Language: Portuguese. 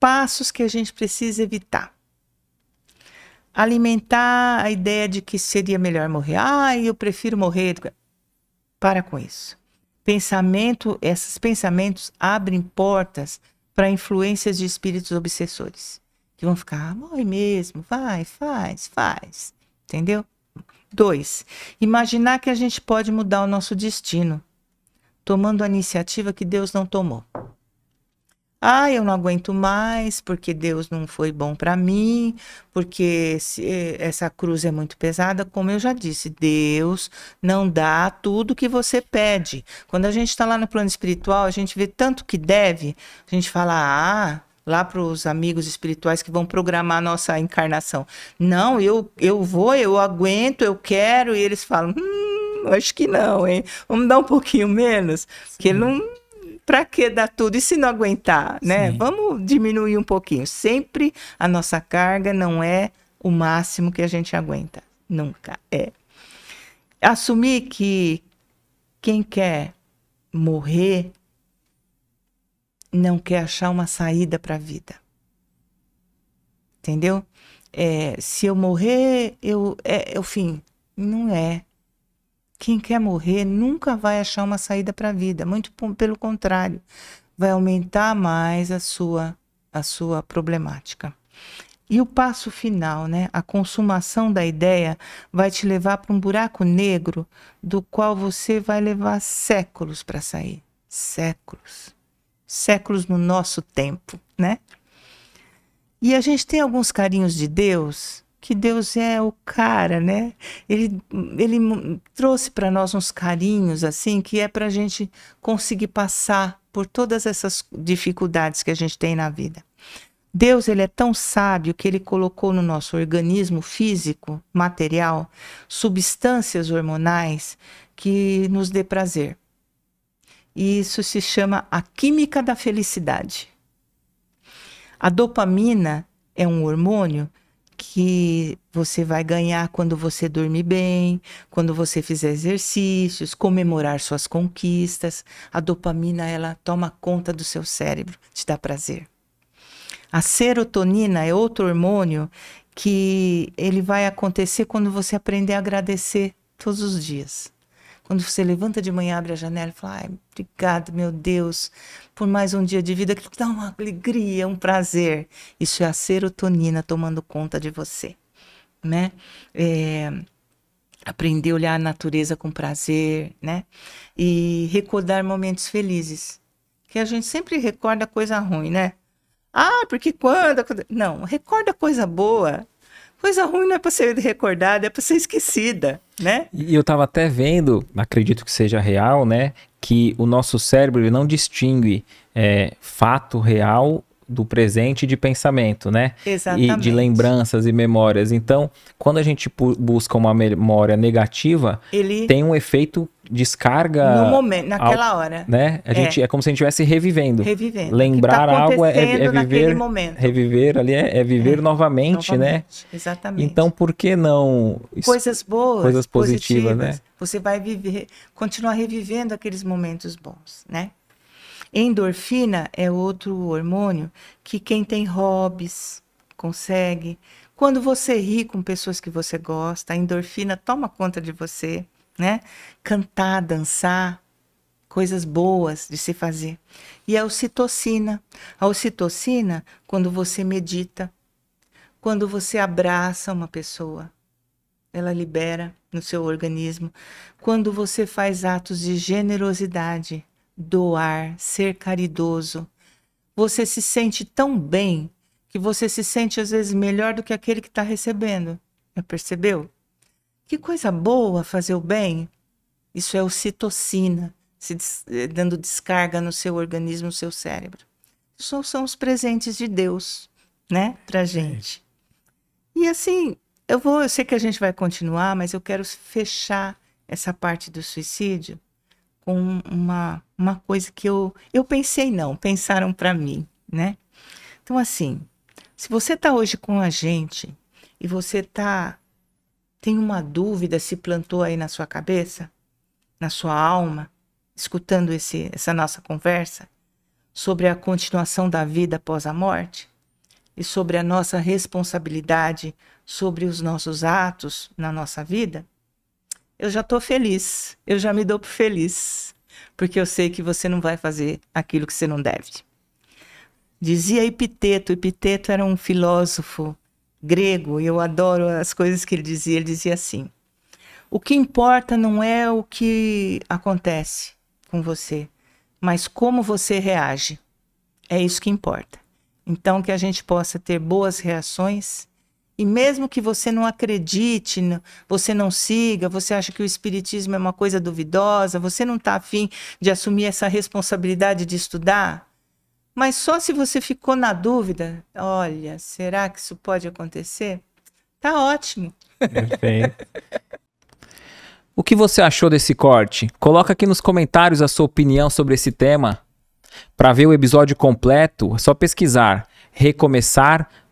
passos que a gente precisa evitar. Alimentar a ideia de que seria melhor morrer. Ah, eu prefiro morrer. Para com isso. Pensamento, esses pensamentos abrem portas para influências de espíritos obsessores, que vão ficar, ah, morre mesmo, vai, faz, faz. Entendeu? Dois, imaginar que a gente pode mudar o nosso destino, tomando a iniciativa que Deus não tomou. Ah, eu não aguento mais porque Deus não foi bom para mim, porque eh, essa cruz é muito pesada. Como eu já disse, Deus não dá tudo que você pede. Quando a gente está lá no plano espiritual, a gente vê tanto que deve, a gente fala, ah, lá para os amigos espirituais que vão programar a nossa encarnação. Não, eu, eu vou, eu aguento, eu quero. E eles falam, hum, acho que não, hein? Vamos dar um pouquinho menos, Sim. porque não para que dar tudo? E se não aguentar, né? Sim. Vamos diminuir um pouquinho. Sempre a nossa carga não é o máximo que a gente aguenta. Nunca é. Assumir que quem quer morrer não quer achar uma saída para a vida. Entendeu? É, se eu morrer, eu, é, é o fim. Não é. Quem quer morrer nunca vai achar uma saída para a vida, muito pelo contrário, vai aumentar mais a sua a sua problemática. E o passo final, né? A consumação da ideia vai te levar para um buraco negro do qual você vai levar séculos para sair. Séculos. Séculos no nosso tempo, né? E a gente tem alguns carinhos de Deus que Deus é o cara, né? Ele, ele trouxe para nós uns carinhos assim que é para a gente conseguir passar por todas essas dificuldades que a gente tem na vida. Deus ele é tão sábio que ele colocou no nosso organismo físico, material, substâncias hormonais que nos dê prazer. E isso se chama a química da felicidade. A dopamina é um hormônio que você vai ganhar quando você dormir bem, quando você fizer exercícios, comemorar suas conquistas. A dopamina, ela toma conta do seu cérebro, te dá prazer. A serotonina é outro hormônio que ele vai acontecer quando você aprender a agradecer todos os dias. Quando você levanta de manhã, abre a janela e fala: Ai, obrigado, meu Deus, por mais um dia de vida que dá uma alegria, um prazer. Isso é a serotonina tomando conta de você, né? É, aprender a olhar a natureza com prazer, né? E recordar momentos felizes. Que a gente sempre recorda coisa ruim, né? Ah, porque quando. Não, recorda coisa boa Coisa ruim não é para ser recordada, é para ser esquecida, né? E eu estava até vendo, acredito que seja real, né? Que o nosso cérebro ele não distingue é, fato real do presente de pensamento, né? Exatamente. E de lembranças e memórias. Então, quando a gente busca uma memória negativa, Ele... tem um efeito descarga no momento, naquela ao, hora, né? A é. gente é como se a gente estivesse revivendo, revivendo. Lembrar tá algo é, é, é viver, momento. reviver ali é, é viver novamente, é. novamente, né? Exatamente. Então por que não coisas boas, coisas positivas, né? positivas né? Você vai viver, continuar revivendo aqueles momentos bons, né? Endorfina é outro hormônio que quem tem hobbies consegue. Quando você ri com pessoas que você gosta, a endorfina toma conta de você, né? Cantar, dançar, coisas boas de se fazer. E a ocitocina. A ocitocina, quando você medita, quando você abraça uma pessoa, ela libera no seu organismo. Quando você faz atos de generosidade, doar, ser caridoso. Você se sente tão bem que você se sente às vezes melhor do que aquele que está recebendo. Já percebeu? Que coisa boa fazer o bem. Isso é ocitocina, se des eh, dando descarga no seu organismo, no seu cérebro. Isso são os presentes de Deus, né, pra gente. E assim, eu vou, eu sei que a gente vai continuar, mas eu quero fechar essa parte do suicídio com uma, uma coisa que eu, eu pensei não, pensaram para mim, né? Então assim, se você está hoje com a gente e você tá tem uma dúvida se plantou aí na sua cabeça, na sua alma, escutando esse, essa nossa conversa sobre a continuação da vida após a morte e sobre a nossa responsabilidade sobre os nossos atos na nossa vida, eu já estou feliz, eu já me dou por feliz, porque eu sei que você não vai fazer aquilo que você não deve. Dizia Epiteto, Epiteto era um filósofo grego, e eu adoro as coisas que ele dizia. Ele dizia assim: o que importa não é o que acontece com você, mas como você reage. É isso que importa. Então, que a gente possa ter boas reações e mesmo que você não acredite, você não siga, você acha que o espiritismo é uma coisa duvidosa, você não está afim de assumir essa responsabilidade de estudar, mas só se você ficou na dúvida, olha, será que isso pode acontecer? Tá ótimo. Perfeito. o que você achou desse corte? Coloca aqui nos comentários a sua opinião sobre esse tema. Para ver o episódio completo, é só pesquisar Recomeçar